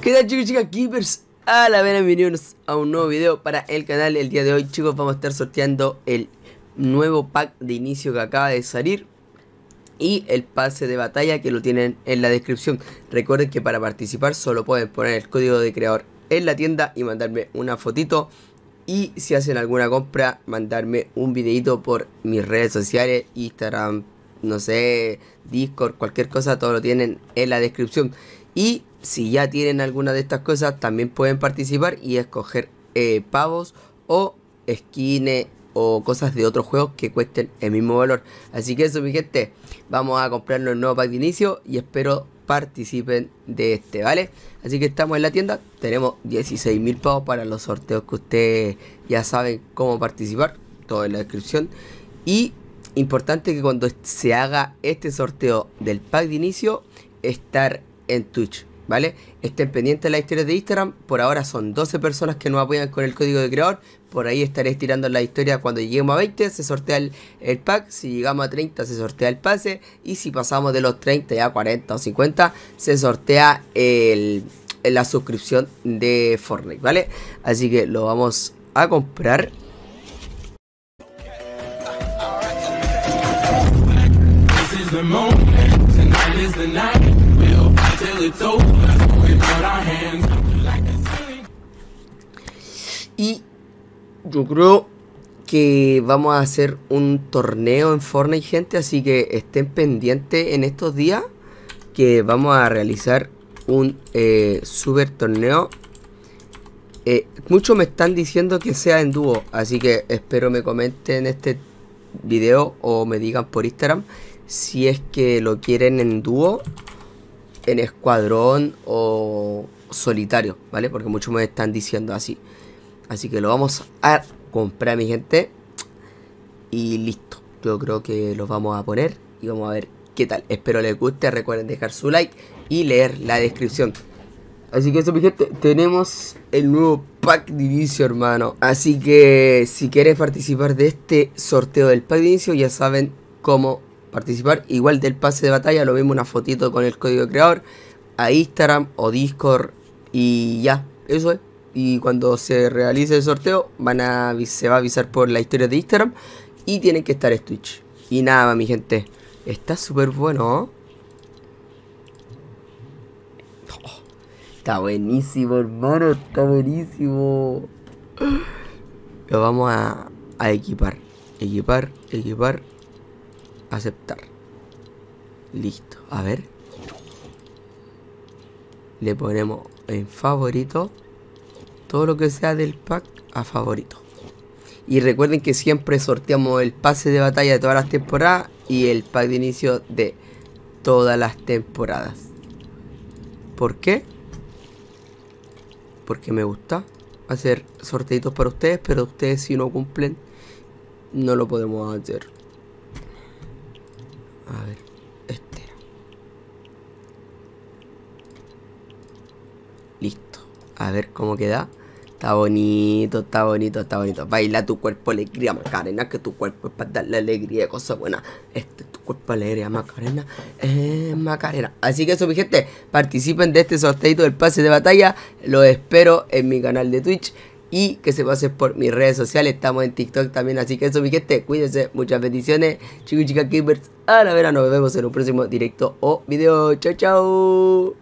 ¿Qué tal chicos y chicas Keepers? A la vez bienvenidos a un nuevo video para el canal El día de hoy chicos vamos a estar sorteando el nuevo pack de inicio que acaba de salir y el pase de batalla que lo tienen en la descripción. Recuerden que para participar solo pueden poner el código de creador en la tienda y mandarme una fotito. Y si hacen alguna compra, mandarme un videito por mis redes sociales, Instagram, no sé, Discord, cualquier cosa, todo lo tienen en la descripción. Y si ya tienen alguna de estas cosas, también pueden participar y escoger eh, pavos o skins o cosas de otros juegos que cuesten el mismo valor. Así que eso, mi gente, vamos a comprarnos el nuevo pack de inicio y espero participen de este, ¿vale? Así que estamos en la tienda, tenemos 16.000 pavos para los sorteos que ustedes ya saben cómo participar, todo en la descripción. Y Importante que cuando se haga este sorteo del pack de inicio, estar en Twitch, ¿vale? Estén pendientes de la historia de Instagram. Por ahora son 12 personas que nos apoyan con el código de creador. Por ahí estaré estirando la historia cuando lleguemos a 20, se sortea el, pack. Si llegamos a 30, se sortea el pase. Y si pasamos de los 30 a 40 o 50, se sortea la suscripción de Fortnite, ¿vale? Así que lo vamos a comprar. Y yo creo que vamos a hacer un torneo en Fortnite, gente. Así que estén pendientes en estos días que vamos a realizar un eh, super torneo. Eh, muchos me están diciendo que sea en dúo, así que espero me comenten este video o me digan por Instagram si es que lo quieren en dúo, en escuadrón o solitario, ¿vale? Porque muchos me están diciendo así. Así que lo vamos a comprar, mi gente. Y listo. Yo creo que los vamos a poner y vamos a ver qué tal. Espero les guste. Recuerden dejar su like y leer la descripción. Así que eso, mi gente, tenemos el nuevo pack de inicio, hermano. Así que si quieres participar de este sorteo del pack de inicio, ya saben cómo participar. Igual del pase de batalla, lo vemos una fotito con el código creador a Instagram o Discord y ya, eso es. Y cuando se realice el sorteo, van a, se va a avisar por la historia de Instagram y tienen que estar en Twitch. Y nada, mi gente, está súper bueno. Oh, está buenísimo, hermano, está buenísimo. Lo vamos a equipar, equipar, equipar Aceptar. Listo. A ver. Le ponemos en favorito. Todo lo que sea del pack a favorito. Y recuerden que siempre sorteamos el pase de batalla de todas las temporadas y el pack de inicio de todas las temporadas. ¿Por qué? Porque me gusta hacer sorteitos para ustedes, pero ustedes si no cumplen, no lo podemos hacer. A ver, este Listo. A ver cómo queda. Está bonito, está bonito, está bonito. Baila tu cuerpo alegría, Macarena, que tu cuerpo es para darle alegría, cosas buena. Este tu cuerpo alegría, Macarena, Macarena. Así que eso, mi gente, participen de este sorteo del pase de batalla. Lo espero en mi canal de Twitch y que se pase por mis redes sociales. Estamos en TikTok también. Así que eso, mi gente, cuídense. Muchas bendiciones. Chicos y chicas gamers, a la vera. Nos vemos en un próximo directo o video. Chao, chao.